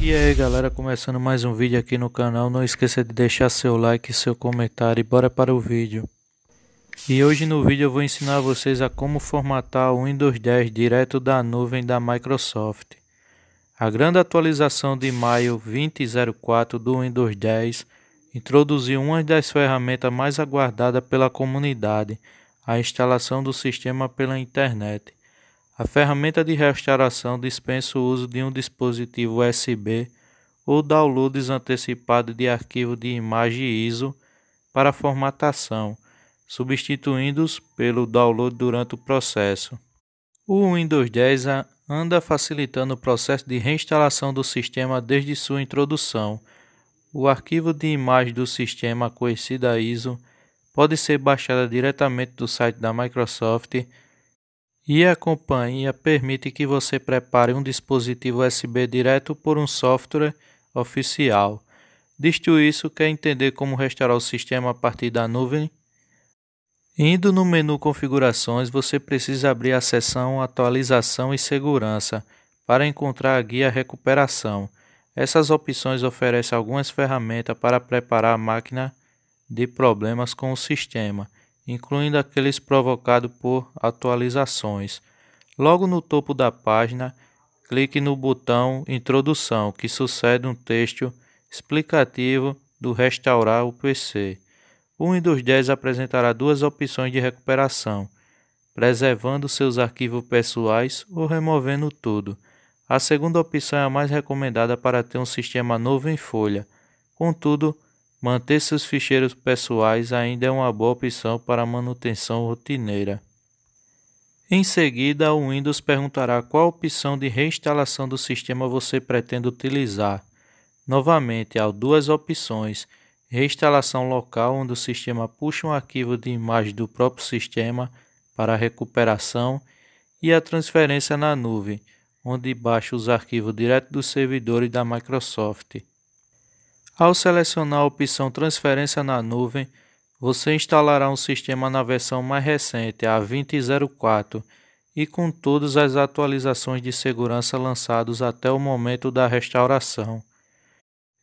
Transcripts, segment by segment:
E aí galera, começando mais um vídeo aqui no canal, não esqueça de deixar seu like, seu comentário e bora para o vídeo. E hoje no vídeo eu vou ensinar vocês a como formatar o Windows 10 direto da nuvem da Microsoft. A grande atualização de maio 2004 do Windows 10 introduziu uma das ferramentas mais aguardadas pela comunidade, a instalação do sistema pela internet. A ferramenta de restauração dispensa o uso de um dispositivo USB ou downloads antecipados de arquivo de imagem ISO para formatação, substituindo-os pelo download durante o processo. O Windows 10 anda facilitando o processo de reinstalação do sistema desde sua introdução. O arquivo de imagem do sistema, a ISO, pode ser baixada diretamente do site da Microsoft e a companhia permite que você prepare um dispositivo USB direto por um software oficial. Disto isso, quer entender como restaurar o sistema a partir da nuvem? Indo no menu Configurações, você precisa abrir a seção Atualização e Segurança para encontrar a guia Recuperação. Essas opções oferecem algumas ferramentas para preparar a máquina de problemas com o sistema, incluindo aqueles provocados por atualizações. Logo no topo da página, clique no botão Introdução, que sucede um texto explicativo do Restaurar o PC. Um dos 10 apresentará duas opções de recuperação: preservando seus arquivos pessoais ou removendo tudo. A segunda opção é a mais recomendada para ter um sistema novo em folha. Contudo, Manter seus ficheiros pessoais ainda é uma boa opção para manutenção rotineira. Em seguida, o Windows perguntará qual opção de reinstalação do sistema você pretende utilizar. Novamente, há duas opções: reinstalação local, onde o sistema puxa um arquivo de imagem do próprio sistema para recuperação, e a transferência na nuvem, onde baixa os arquivos direto servidor e da Microsoft. Ao selecionar a opção Transferência na nuvem, você instalará um sistema na versão mais recente, a 2004, e com todas as atualizações de segurança lançados até o momento da restauração.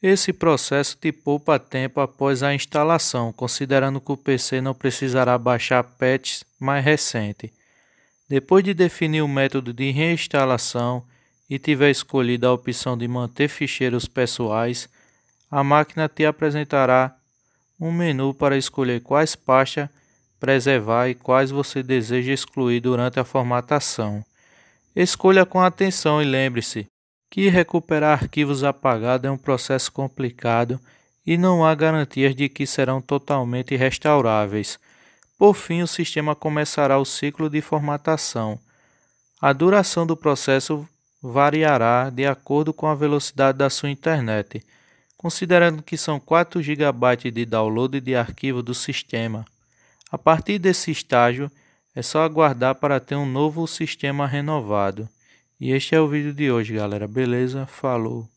Esse processo te poupa tempo após a instalação, considerando que o PC não precisará baixar patches mais recente. Depois de definir o método de reinstalação e tiver escolhido a opção de manter ficheiros pessoais, a máquina te apresentará um menu para escolher quais pastas preservar e quais você deseja excluir durante a formatação. Escolha com atenção e lembre-se que recuperar arquivos apagados é um processo complicado e não há garantias de que serão totalmente restauráveis. Por fim, o sistema começará o ciclo de formatação. A duração do processo variará de acordo com a velocidade da sua internet. Considerando que são 4 GB de download de arquivo do sistema. A partir desse estágio, é só aguardar para ter um novo sistema renovado. E este é o vídeo de hoje, galera. Beleza? Falou!